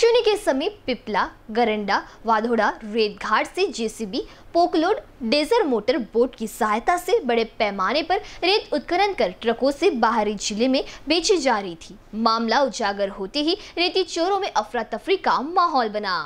अश्विनी के समीप पिपला गरंडा वाधोड़ा रेतघाट से जेसीबी पोकलोड डेजर मोटर बोट की सहायता से बड़े पैमाने पर रेत उत्खनन कर ट्रकों से बाहरी जिले में बेची जा रही थी मामला उजागर होते ही रेती चोरों में अफरा तफरी का माहौल बना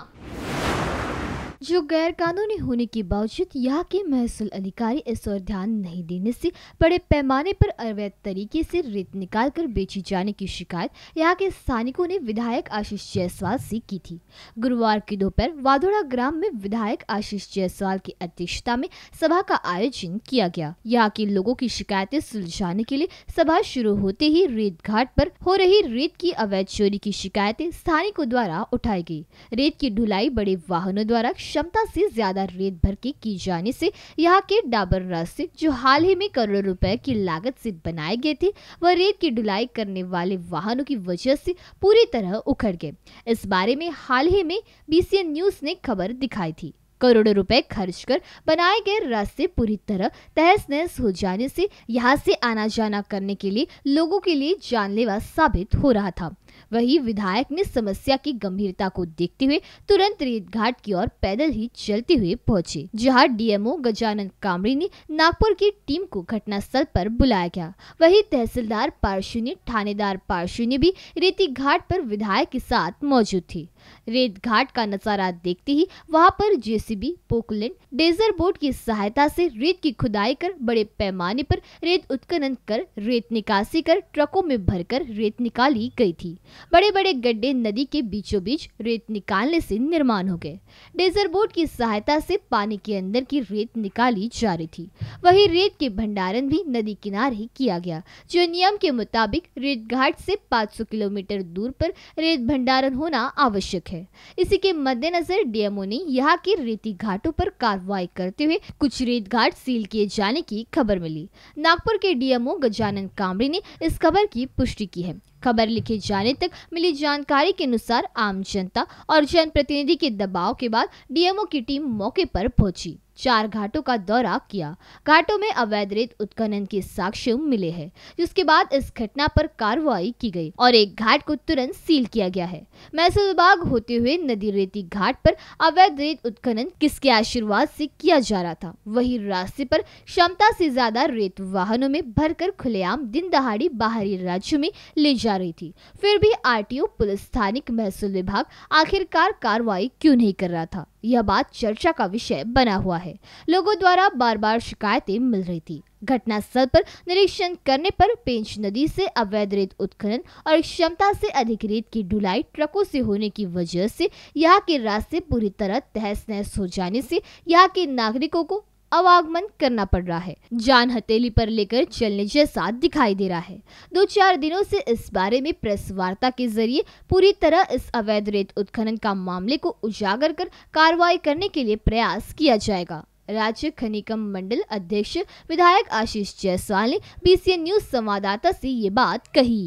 जो गैर कानूनी होने के बावजूद यहाँ के महसूल अधिकारी इस ओर ध्यान नहीं देने से बड़े पैमाने पर अवैध तरीके से रेत निकाल कर बेची जाने की शिकायत यहाँ के स्थानिकों ने विधायक आशीष जायसवाल से की थी गुरुवार की दोपहर वादोड़ा ग्राम में विधायक आशीष जायसवाल की अध्यक्षता में सभा का आयोजन किया गया यहाँ के लोगों की शिकायतें सुलझाने के लिए सभा शुरू होते ही रेत घाट पर हो रही रेत की अवैध चोरी की शिकायतें स्थानिकों द्वारा उठाई गई रेत की ढुलाई बड़े वाहनों द्वारा क्षमता से ज्यादा रेत भर के की जाने से यहाँ के डाबर रास्ते जो हाल ही में करोड़ों रुपए की लागत से बनाए गए थे वह रेत की ढुलाई करने वाले वाहनों की वजह से पूरी तरह उखड़ गए इस बारे में हाल ही में बी न्यूज ने खबर दिखाई थी करोड़ों रुपए खर्च कर बनाए गए रास्ते पूरी तरह तहस नहस हो जाने से यहाँ से आना जाना करने के लिए लोगों के लिए जानलेवा साबित हो रहा था वहीं विधायक ने समस्या की गंभीरता को देखते हुए तुरंत रेत घाट की ओर पैदल ही चलते हुए पहुंचे जहां डीएमओ गजानन कामरी ने नागपुर की टीम को घटनास्थल पर बुलाया गया वही तहसीलदार पार्शुनी थानेदार पार्शुनी भी रेती घाट पर विधायक के साथ मौजूद थी रेत घाट का नजारा देखते ही वहां पर जेसीबी पोकलैंड डेजर बोर्ड की सहायता से रेत की खुदाई कर बड़े पैमाने पर रेत उत्खनन कर रेत निकासी कर ट्रकों में भरकर रेत निकाली गई थी बड़े बड़े गड्ढे नदी के बीचों बीच रेत निकालने से निर्माण हो गए डेजर बोर्ड की सहायता से पानी के अंदर की रेत निकाली जा रही थी वही रेत के भंडारण भी नदी किनारे किया गया जो नियम के मुताबिक रेत घाट से पाँच किलोमीटर दूर पर रेत भंडारण होना आवश्यक आवश्यक है इसी के मद्देनजर डीएमओ ने यहाँ के रेती घाटों पर कार्रवाई करते हुए कुछ रेत घाट सील किए जाने की खबर मिली नागपुर के डीएमओ गजानन कामरे ने इस खबर की पुष्टि की है खबर लिखे जाने तक मिली जानकारी के अनुसार आम जनता और जनप्रतिनिधि के दबाव के बाद डीएमओ की टीम मौके पर पहुंची चार घाटों का दौरा किया घाटों में अवैध रेत उत्खनन के साक्ष्य मिले हैं जिसके बाद इस घटना पर कार्रवाई की गई और एक घाट को तुरंत सील किया गया है महसूल विभाग होते हुए नदी रेती घाट पर अवैध रेत उत्खनन किसके आशीर्वाद से किया जा रहा था वही रास्ते पर क्षमता से ज्यादा रेत वाहनों में भरकर खुलेआम दिन दहाड़ी बाहरी राज्यों में ले जा जा रही थी फिर भी आरटीओ पुलिस स्थानिक महसूल विभाग आखिरकार कार्रवाई क्यों नहीं कर रहा था यह बात चर्चा का विषय बना हुआ है लोगों द्वारा बार बार शिकायतें मिल रही थी घटना स्थल पर निरीक्षण करने पर पेंच नदी से अवैध रेत उत्खनन और क्षमता से अधिक रेत की ढुलाई ट्रकों से होने की वजह से यहाँ के रास्ते पूरी तरह तहस नहस हो जाने से यहाँ के नागरिकों को आवागमन करना पड़ रहा है जान हथेली पर लेकर चलने जैसा दिखाई दे रहा है दो चार दिनों से इस बारे में प्रेस वार्ता के जरिए पूरी तरह इस अवैध रेत उत्खनन का मामले को उजागर कर कार्रवाई करने के लिए प्रयास किया जाएगा राज्य खनिकम मंडल अध्यक्ष विधायक आशीष जायसवाल ने बी न्यूज संवाददाता से ये बात कही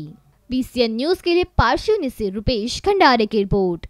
बी न्यूज के लिए पार्शिवनी से रुपेश खंडारे की रिपोर्ट